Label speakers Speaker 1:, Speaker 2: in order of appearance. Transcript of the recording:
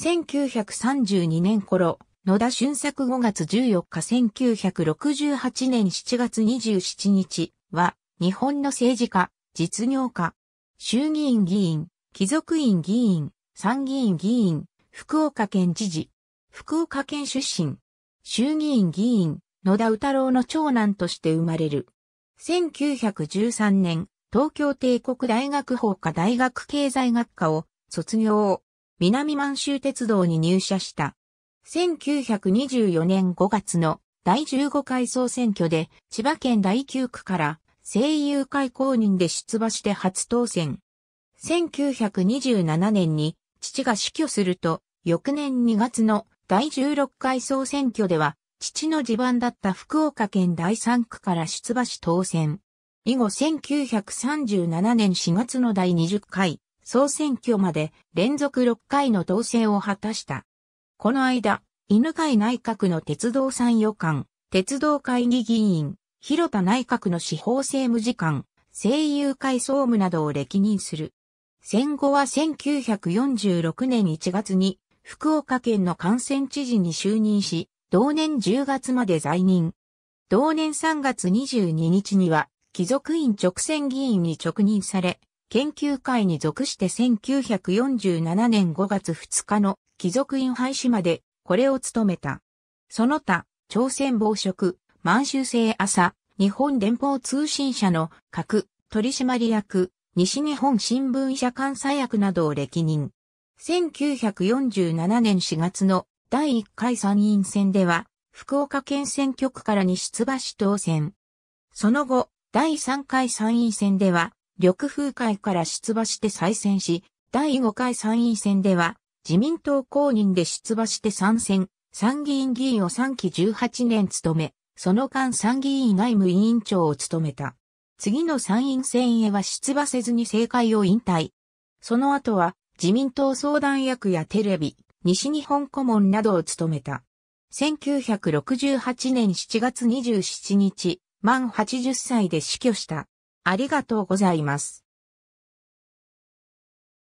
Speaker 1: 1932年頃、野田俊作5月14日1968年7月27日は、日本の政治家、実業家、衆議院議員、貴族院議員、参議院議員、福岡県知事、福岡県出身、衆議院議員、野田宇太郎の長男として生まれる。1913年、東京帝国大学法科大学経済学科を卒業。南満州鉄道に入社した。1924年5月の第15回総選挙で千葉県第9区から声優会公認で出馬して初当選。1927年に父が死去すると、翌年2月の第16回総選挙では、父の地盤だった福岡県第3区から出馬し当選。以後1937年4月の第20回総選挙まで連続6回の当選を果たした。この間、犬飼内閣の鉄道参与官、鉄道会議議員、広田内閣の司法政務次官、声優会総務などを歴任する。戦後は1946年1月に福岡県の感染知事に就任し、同年10月まで在任。同年3月22日には、貴族院直選議員に直任され、研究会に属して1947年5月2日の貴族院廃止までこれを務めた。その他、朝鮮暴食、満州制朝、日本連邦通信社の各取締役、西日本新聞社監査役などを歴任。1947年4月の第1回参院選では、福岡県選挙区からに出馬し当選。その後、第3回参院選では、緑風会から出馬して再選し、第5回参院選では、自民党公認で出馬して参戦、参議院議員を3期18年務め、その間参議院内務委員長を務めた。次の参院選へは出馬せずに政界を引退。その後は自民党相談役やテレビ、西日本顧問などを務めた。1968年7月27日、満80歳で死去した。ありがとうございます。